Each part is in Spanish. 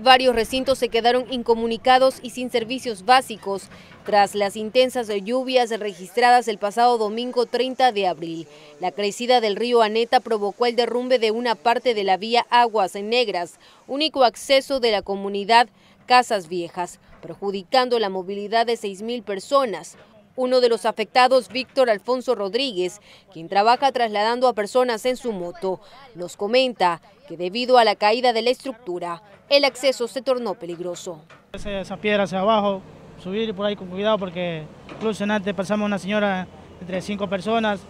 Varios recintos se quedaron incomunicados y sin servicios básicos tras las intensas lluvias registradas el pasado domingo 30 de abril. La crecida del río Aneta provocó el derrumbe de una parte de la vía Aguas Negras, único acceso de la comunidad Casas Viejas, perjudicando la movilidad de 6.000 personas. Uno de los afectados, Víctor Alfonso Rodríguez, quien trabaja trasladando a personas en su moto, nos comenta que debido a la caída de la estructura, el acceso se tornó peligroso. Esa piedra hacia abajo, subir por ahí con cuidado porque incluso antes pasamos una señora entre cinco personas,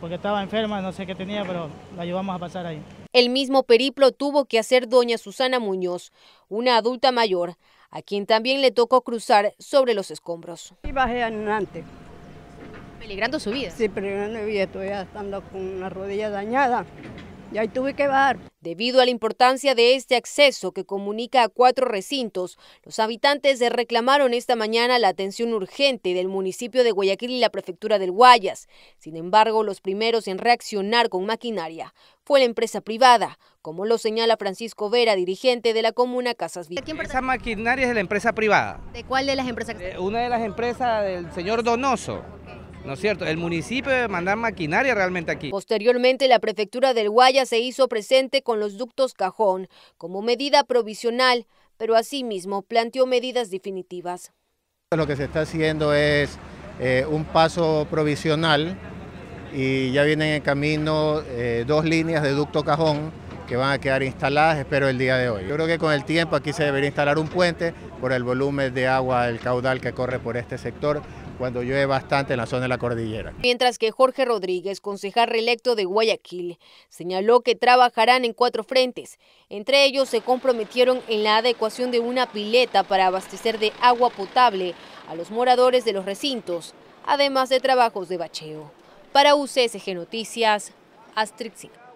porque estaba enferma, no sé qué tenía, pero la llevamos a pasar ahí. El mismo periplo tuvo que hacer doña Susana Muñoz, una adulta mayor, a quien también le tocó cruzar sobre los escombros. Y bajé adelante. ¿Peligrando su vida? Sí, peligrando mi vida, todavía estando con la rodilla dañada y tuve que bajar. Debido a la importancia de este acceso que comunica a cuatro recintos, los habitantes reclamaron esta mañana la atención urgente del municipio de Guayaquil y la prefectura del Guayas. Sin embargo, los primeros en reaccionar con maquinaria fue la empresa privada, como lo señala Francisco Vera, dirigente de la comuna Casas Villas. Esa maquinaria es de la empresa privada. ¿De cuál de las empresas? Eh, una de las empresas del señor Donoso. ¿no es cierto? El municipio debe mandar maquinaria realmente aquí. Posteriormente, la prefectura del Guaya se hizo presente con los ductos cajón como medida provisional, pero asimismo planteó medidas definitivas. Lo que se está haciendo es eh, un paso provisional y ya vienen en camino eh, dos líneas de ducto cajón que van a quedar instaladas, espero el día de hoy. Yo creo que con el tiempo aquí se debería instalar un puente por el volumen de agua, el caudal que corre por este sector cuando llueve bastante en la zona de la cordillera. Mientras que Jorge Rodríguez, concejal reelecto de Guayaquil, señaló que trabajarán en cuatro frentes. Entre ellos se comprometieron en la adecuación de una pileta para abastecer de agua potable a los moradores de los recintos, además de trabajos de bacheo. Para UCSG Noticias, Astrixina.